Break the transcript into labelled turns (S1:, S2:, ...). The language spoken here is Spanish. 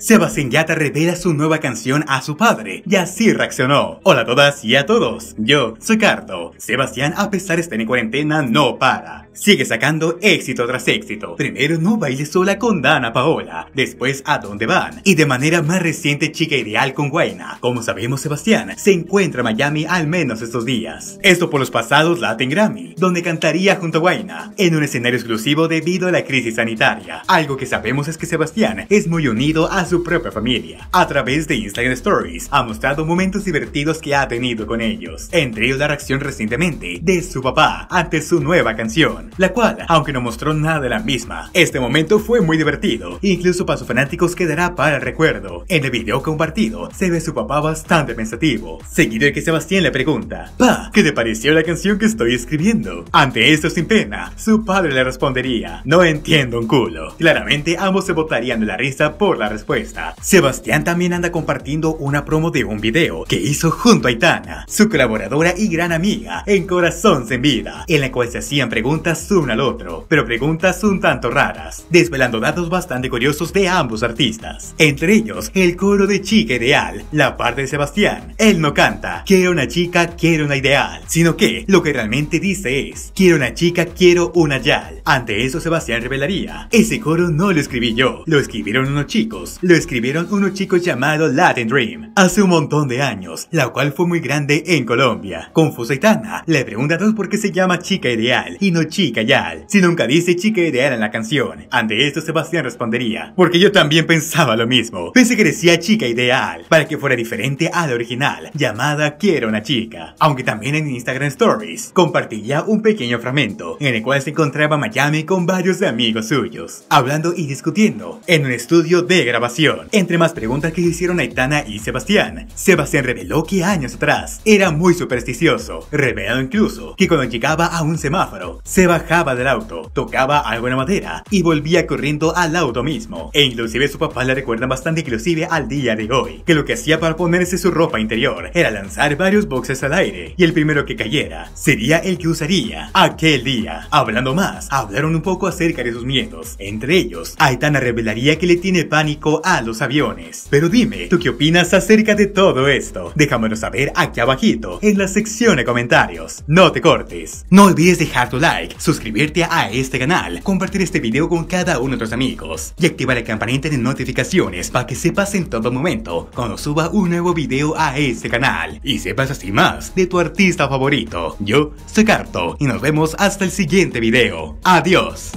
S1: Sebastián Yata revela su nueva canción a su padre y así reaccionó. Hola a todas y a todos, yo soy Cardo. Sebastián, a pesar de estar en cuarentena, no para. Sigue sacando éxito tras éxito. Primero no baile sola con Dana Paola, después a dónde van y de manera más reciente chica ideal con Guaina. Como sabemos, Sebastián se encuentra en Miami al menos estos días. Esto por los pasados Latin Grammy, donde cantaría junto a Guayna, en un escenario exclusivo debido a la crisis sanitaria. Algo que sabemos es que Sebastián es muy unido a su propia familia. A través de Instagram Stories ha mostrado momentos divertidos que ha tenido con ellos, entre ellos la reacción recientemente de su papá ante su nueva canción, la cual, aunque no mostró nada de la misma, este momento fue muy divertido, incluso para sus fanáticos quedará para el recuerdo. En el video compartido se ve su papá bastante pensativo, seguido de que Sebastián le pregunta, Pa, ¿qué te pareció la canción que estoy escribiendo? Ante esto sin pena, su padre le respondería, no entiendo un culo. Claramente ambos se botarían de la risa por la respuesta. Sebastián también anda compartiendo una promo de un video que hizo junto a Itana, su colaboradora y gran amiga en Corazón Sin Vida, en la cual se hacían preguntas uno al otro, pero preguntas un tanto raras, desvelando datos bastante curiosos de ambos artistas. Entre ellos, el coro de Chica Ideal, la parte de Sebastián. Él no canta, quiero una chica, quiero una ideal, sino que lo que realmente dice es, quiero una chica, quiero una yal. Ante eso Sebastián revelaría, ese coro no lo escribí yo, lo escribieron unos chicos, lo escribieron unos chicos llamados Latin Dream hace un montón de años, la cual fue muy grande en Colombia. Confuso y Tana le todos por qué se llama Chica Ideal y no Chica Yal, si nunca dice Chica Ideal en la canción. Ante esto Sebastián respondería, porque yo también pensaba lo mismo. Pensé que decía Chica Ideal, para que fuera diferente a la original, llamada Quiero una chica. Aunque también en Instagram Stories Compartiría un pequeño fragmento en el cual se encontraba Miami con varios amigos suyos, hablando y discutiendo en un estudio de grabación. Entre más preguntas que se hicieron Aitana y Sebastián, Sebastián reveló que años atrás era muy supersticioso, revelando incluso que cuando llegaba a un semáforo, se bajaba del auto, tocaba algo en la madera y volvía corriendo al auto mismo. E inclusive su papá le recuerda bastante inclusive al día de hoy, que lo que hacía para ponerse su ropa interior era lanzar varios boxes al aire y el primero que cayera sería el que usaría aquel día. Hablando más, hablaron un poco acerca de sus miedos. Entre ellos, Aitana revelaría que le tiene pánico a los aviones. Pero dime, ¿tú qué opinas acerca de todo esto? Déjamelo saber aquí abajito, en la sección de comentarios. No te cortes. No olvides dejar tu like, suscribirte a este canal, compartir este video con cada uno de tus amigos y activar la campanita de notificaciones para que sepas en todo momento cuando suba un nuevo video a este canal y sepas así más de tu artista favorito. Yo soy Carto y nos vemos hasta el siguiente video. Adiós.